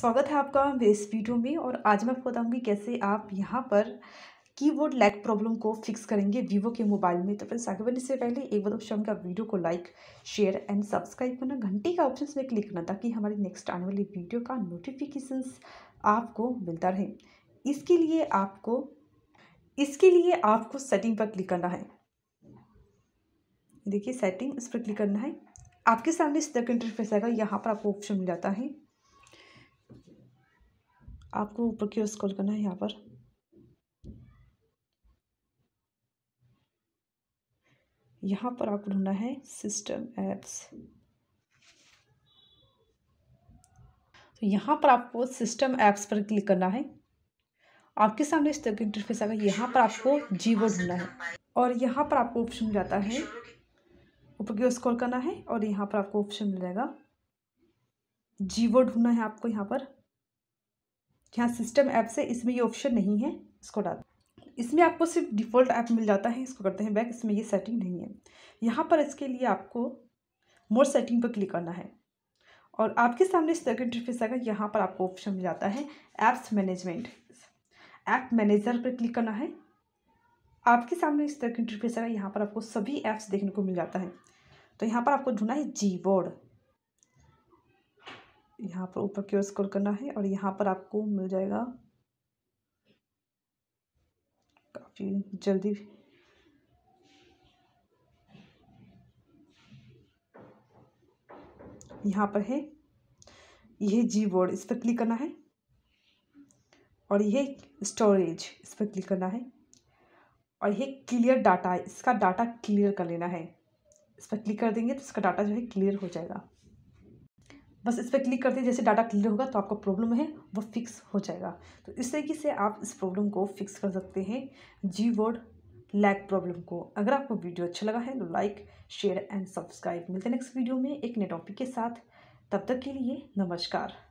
स्वागत है आपका इस वीडियो में और आज मैं आपको बताऊंगी कैसे आप यहाँ पर कीबोर्ड लैग प्रॉब्लम को फिक्स करेंगे वीवो के मोबाइल में तो फ्रेंड्स आगे बढ़ने से पहले एक बार ऑप्शन का वीडियो को लाइक शेयर एंड सब्सक्राइब करना घंटी का ऑप्शन में क्लिक करना ताकि हमारी नेक्स्ट आने वाली वीडियो का नोटिफिकेशन आपको मिलता रहे इसके लिए आपको इसके लिए आपको सेटिंग पर क्लिक करना है देखिए सेटिंग इस पर क्लिक करना है आपके सामने इस तरह का इंटरफेस आएगा यहाँ पर आपको ऑप्शन मिल जाता है आपको ऊपर की ओर स्क्रॉल करना है यहाँ पर यहाँ पर आपको ढूंढना है सिस्टम ऐप्स तो यहाँ पर आपको सिस्टम ऐप्स पर क्लिक करना है आपके सामने इस तरह का इंटरफेस आएगा यहाँ पर आपको जीवो ढूंढना है और यहाँ पर आपको ऑप्शन मिल जाता है ऊपर की ओर स्क्रॉल करना है और यहाँ पर आपको ऑप्शन मिल जाएगा जीवो ढूंढना है आपको यहाँ पर यहाँ सिस्टम ऐप से इसमें ये ऑप्शन नहीं है इसको डाल इसमें आपको सिर्फ डिफ़ॉल्ट ऐप मिल जाता है इसको करते हैं बैक इसमें ये सेटिंग नहीं है यहाँ पर इसके लिए आपको मोर सेटिंग पर क्लिक करना है और आपके सामने इस तरह इंटरफेस आएगा यहाँ पर आपको ऑप्शन मिल जाता है ऐप्स मैनेजमेंट ऐप मैनेजर पर क्लिक करना है आपके सामने इस तरह इंटरफेस आएगा यहाँ पर आपको सभी ऐप्स देखने को मिल जाता है तो यहाँ पर आपको ढूंढना है जी बोर्ड यहाँ पर ऊपर क्यों ओर स्क्रॉल करना है और यहाँ पर आपको मिल जाएगा काफ़ी जल्दी यहाँ पर है यह जी बोर्ड इस पर क्लिक करना है और यह स्टोरेज इस पर क्लिक करना है और यह क्लियर डाटा इसका डाटा क्लियर कर लेना है इस पर क्लिक कर देंगे तो इसका डाटा जो है क्लियर हो जाएगा बस इस पर क्लिक करते जैसे डाटा क्लियर होगा तो आपका प्रॉब्लम है वो फिक्स हो जाएगा तो इस तरीके से आप इस प्रॉब्लम को फिक्स कर सकते हैं जी वर्ड लैग प्रॉब्लम को अगर आपको वीडियो अच्छा लगा है तो लाइक शेयर एंड सब्सक्राइब मिलते हैं नेक्स्ट वीडियो में एक नए टॉपिक के साथ तब तक के लिए नमस्कार